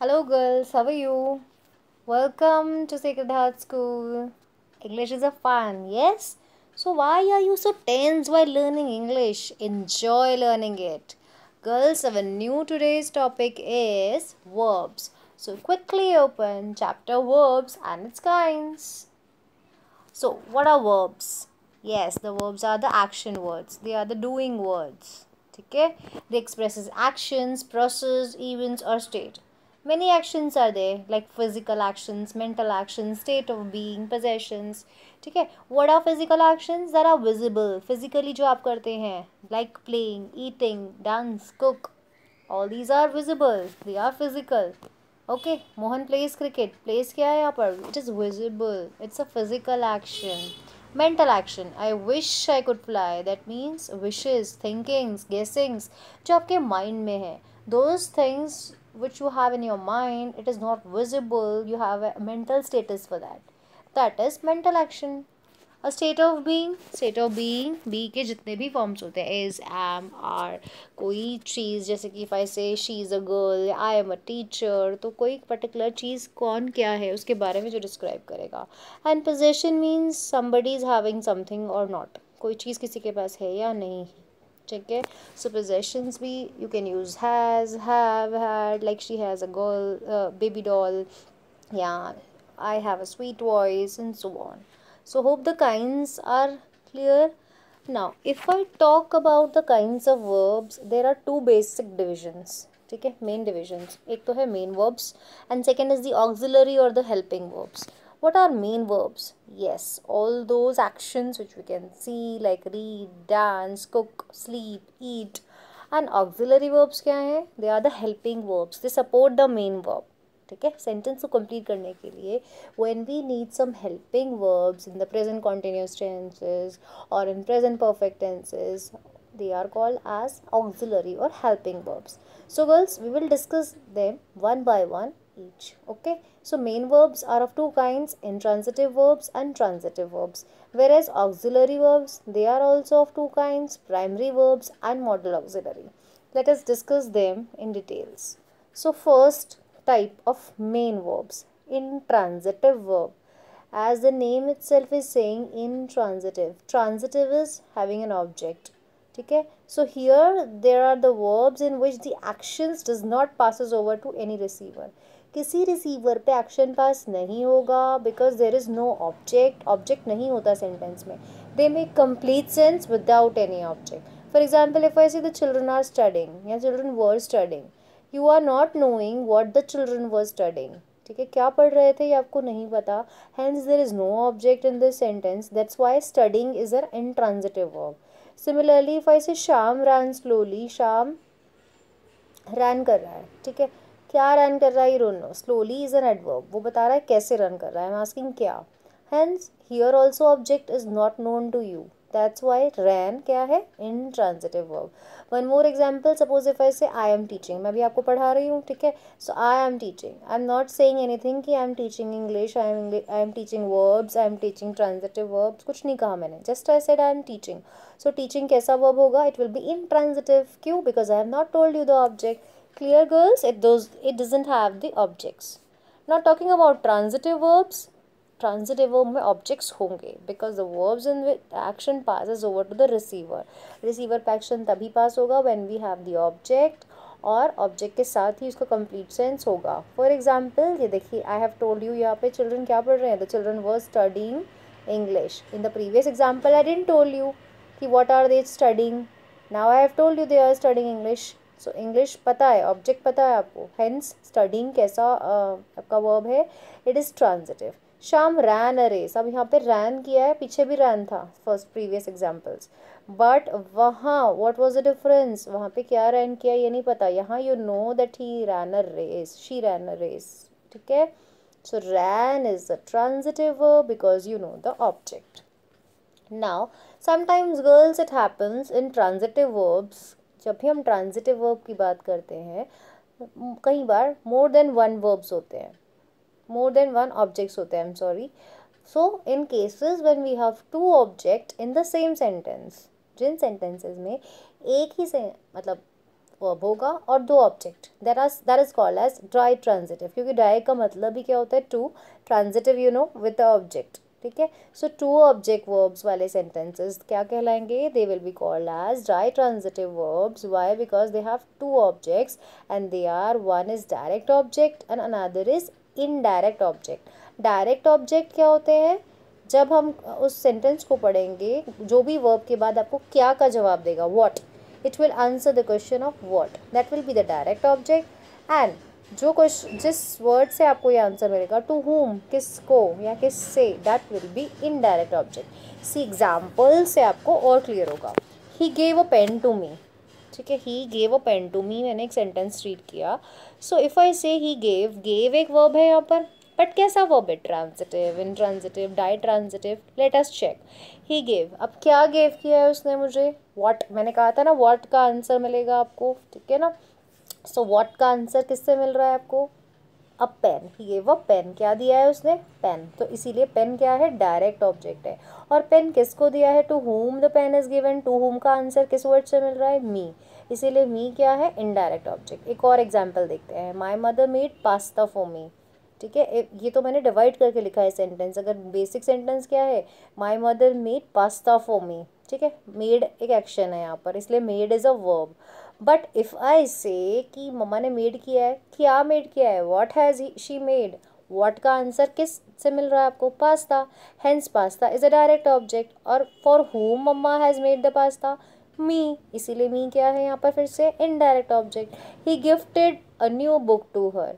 Hello girls, how are you? Welcome to Sacred Heart School. English is a fun, yes? So why are you so tense while learning English? Enjoy learning it. Girls, our new today's topic is verbs. So quickly open chapter verbs and its kinds. So what are verbs? Yes, the verbs are the action words. They are the doing words. Okay? They expresses actions, process, events or state many actions are there like physical actions mental actions state of being possessions ठीक है what are physical actions that are visible physically जो आप करते हैं like playing eating dance cook all these are visible they are physical okay Mohan plays cricket plays क्या है यहाँ पर it is visible it's a physical action mental action i wish i could fly that means wishes thinkings guessings जो आपके mind में है those things which you have in your mind it is not visible you have a mental status for that that is mental action a state of being state of being be के जितने भी forms होते हैं is M R कोई चीज़ जैसे कि फाइ say she is a girl I am a teacher तो कोई पर्टिकुलर चीज़ कौन क्या है उसके बारे में जो डिस्क्राइब करेगा and possession means somebody is having something और नॉट कोई चीज़ किसी के पास है या नहीं है ठीक है सुपोजिशंस भी you can use has have had like she has a girl baby doll या I have a sweet voice and so on so hope the kinds are clear now if i talk about the kinds of verbs there are two basic divisions ठीक है main divisions एक तो है main verbs and second is the auxiliary और the helping verbs what are main verbs? Yes, all those actions which we can see like read, dance, cook, sleep, eat. And auxiliary verbs क्या हैं? They are the helping verbs. They support the main verb. Okay? Sentence to complete. Complete करने के लिए when we need some helping verbs in the present continuous tenses और in present perfect they are called as auxiliary or helping verbs so girls we will discuss them one by one each okay so main verbs are of two kinds intransitive verbs and transitive verbs whereas auxiliary verbs they are also of two kinds primary verbs and modal auxiliary let us discuss them in details so first type of main verbs intransitive verb as the name itself is saying intransitive transitive is having an object okay so here there are the verbs in which the actions does not passes over to any receiver किसी receiver पे action pass नहीं होगा because there is no object object नहीं होता sentence में they make complete sense without any object for example if I see the children are studying या children were studying you are not knowing what the children were studying ठीक है क्या पढ़ रहे थे ये आपको नहीं पता hence there is no object in this sentence that's why studying is in intransitive verb similarly if I see Sham ran slowly शाम रैन कर रहा है ठीक है क्या रन कर रहा है you don't know slowly is an adverb वो बता रहा है कैसे रन कर रहा है आई आस्किंग क्या hence here also object is not known to you that's why ran क्या है intransitive verb one more example suppose if I say I am teaching मैं भी आपको पढ़ा रही हूँ ठीक है so I am teaching I am not anything कि I am teaching English I am I am teaching verbs I am teaching transitive verbs कुछ नहीं कहा मैंने just I said I am teaching so teaching कैसा verb होगा it will be intransitive क्यों because I have not told you the object clear girls it does it doesn't have the objects now talking about transitive verbs transitive verb में objects होंगे because the verbs in action passes over to the receiver receiver pe action तभी pass होगा when we have the object और object के साथ ही उसका complete sense होगा फॉर एग्जाम्पल ये देखिए आई हैव टोल्ड यू यहाँ पे चिल्ड्रन क्या पढ़ रहे हैं the children were studying English in the previous example I didn't told you कि what are they studying now I have told you they are studying English so English पता है object पता है आपको हेंस स्टडिंग कैसा आपका verb है it is transitive शाम रैन अ रेस अब यहाँ पे रैन किया है पीछे भी रैन था फर्स्ट प्रीवियस एग्जाम्पल्स बट वहाँ वॉट वॉज द डिफरेंस वहाँ पे क्या रैन किया ये नहीं पता यहाँ you know that he ran a race she ran a race ठीक है so ran is a transitive because you know the object now sometimes girls it happens in transitive verbs जब भी हम ट्रांजिटिव वर्ब की बात करते हैं कई बार मोर देन वन वर्ब्स होते हैं मोर देन वन ऑब्जेक्ट्स होते हैं I am sorry so in cases when we have two object in the same sentence जिन सेंटेंसेस में एक ही से मतलब वर्ब होगा और दो object there are there is called as di transitive क्योंकि ड्राई का मतलब ही क्या होता है two transitive you know with the object ठीक है सो टू ऑब्जेक्ट वर्ब्स वाले सेंटेंसेस क्या कहलाएंगे they will be called as di transitive verbs why because they have two objects and they are one is direct object and another is indirect object direct object क्या होते हैं जब हम उस sentence को पढ़ेंगे जो भी वर्ब के बाद आपको क्या का जवाब देगा what it will answer the question of what that will be the direct object and जो क्वेश्चन जिस वर्ड से आपको ये आंसर मिलेगा टू होम किस को या किस say that will be indirect object C example से आपको और क्लियर होगा he gave a pain to me ठीक है he gave a pain to me मैंने एक सेंटेंस रीड किया सो इफ़ आई से ही गेव गेव एक वर्ब है यहाँ पर बट कैसा वर्ब है transitive transitive die transitive latest check he gave अब क्या गेव किया है उसने मुझे वॉट मैंने कहा था ना वॉट का आंसर मिलेगा आपको ठीक है ना सो वॉट का आंसर किससे मिल रहा है आपको अ पेन ये वो पेन क्या दिया है उसने पेन तो इसीलिए पेन क्या है डायरेक्ट ऑब्जेक्ट है और पेन किसको दिया है to whom the pen is given to whom का आंसर किस वर्ड से मिल रहा है मी इसीलिए मी क्या है इनडायरेक्ट ऑब्जेक्ट एक और एग्जाम्पल देखते हैं my mother made pasta for me ठीक है ये तो मैंने डिवाइड करके लिखा है सेंटेंस अगर बेसिक सेंटेंस क्या है my mother made pasta for me ठीक है मेड एक एक्शन है यहाँ पर इसलिए made is a verb but if I say कि मम्मा ने मेड किया है क्या मेड किया है what has she made what का आंसर किस से मिल रहा है आपको pasta hence pasta is a direct object और फॉर होम मम्मा has made the pasta me इसीलिए मी क्या है यहाँ पर फिर से indirect object he gifted a new book to her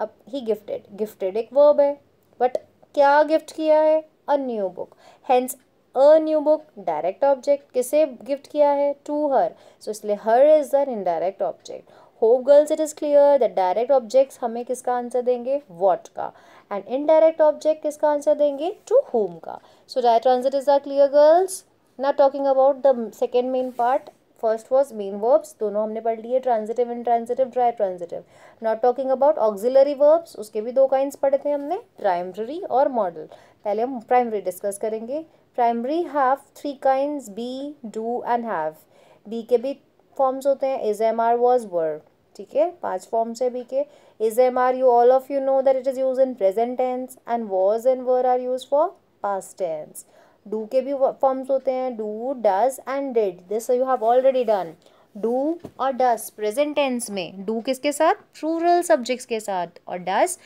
अब ही गिफ्टेड गिफ्टेड एक वर्ब है बट क्या गिफ्ट किया है a new book hence a new book direct object किसे गिफ्ट किया है टू हर सो इसलिए her is in indirect object hope girls it is clear the direct objects हमें किसका आंसर देंगे वॉट का एंड इनडायरेक्ट ऑब्जेक्ट किसका answer देंगे टू होम का so right answer is are clear girls not talking about the second main part first was main verbs दोनों हमने पढ़ लिए transitive intransitive di transitive not talking about auxiliary verbs उसके भी दो coins पढ़े थे हमने प्राइमरी और मॉडल पहले हम प्राइमरी डिस्कस करेंगे primary have three kind be do and have be के भी फॉर्म्स होते हैं is am are was were ठीक है पांच फॉर्म्स है बी के is am are you all of you know that it is use in present tense and was and were are use for past tense do के भी forms होते हैं do does and did this you have already done do और does present tense में do किसके साथ rural subjects के साथ और डस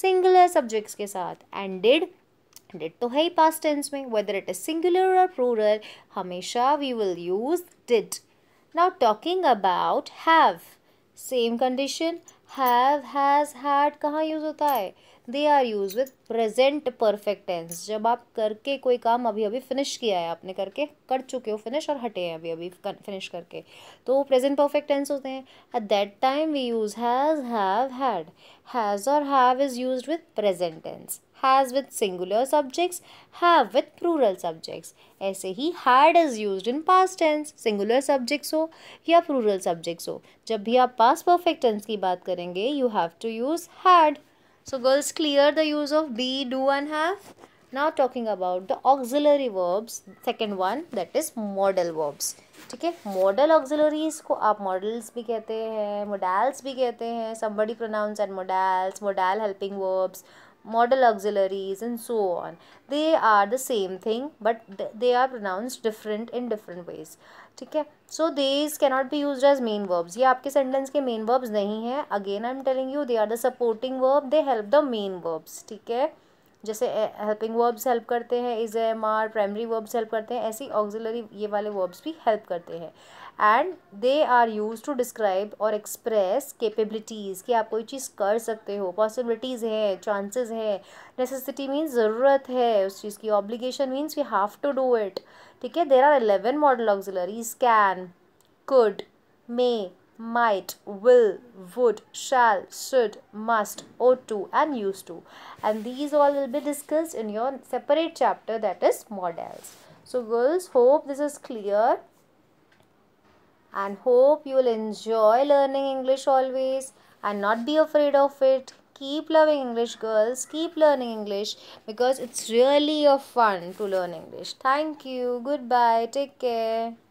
सिंगुलर सब्जेक्ट्स के साथ एंड डिड डिड तो है ही पास टेंस में वेदर इट इज सिंगुलर और प्रोरल हमेशा we will use did now talking about have same condition have has had कहाँ यूज़ होता है they are use with present perfect tense जब आप करके कोई काम अभी अभी फिनिश किया है आपने करके कर चुके हो फिनिश और हटे हैं अभी अभी फिनिश करके तो प्रेजेंट परफेक्ट टेंस होते हैं at that time we use has have had has और have is use with present tense has with singular subjects have with plural subjects ऐसे ही had is use in past tense singular subjects हो या plural subjects हो जब भी आप पास perfect tense की बात करेंगे you have to use had so girls clear the use of be do and have now talking about the auxiliary verbs second one that is modal verbs ठीक है model auxiliaries को आप models भी कहते हैं मोडल्स भी कहते हैं somebody pronounce and modals modal helping verbs modal auxiliaries and so on they are the same thing but they are pronounced different in different ways ठीक है so these cannot be use as main verbs ये आपके sentence के main verbs नहीं है again I am telling you they are the supporting verb they help the main verbs ठीक है जैसे हेल्पिंग वर्ब्स हेल्प करते हैं is am are primary verbs help करते हैं ऐसी ऑक्जिलरी ये वाले वर्ब्स भी हेल्प करते हैं and they are use to describe और एक्सप्रेस कैपेबिलिटीज़ कि आप कोई चीज़ कर सकते हो पॉसिबिलिटीज़ हैं चांसेस हैं नेसेसिटी मीन्स ज़रूरत है उस चीज़ की obligation means we have to do it ठीक है there are eleven modal auxiliaries can could, may, might, will, would, shall, should, must, ought to and used to. And these all will be discussed in your separate chapter that is models. So girls hope this is clear and hope you will enjoy learning English always and not be afraid of it. Keep loving English, girls. Keep learning English because it's really a fun to learn English. Thank you. Goodbye. Take care.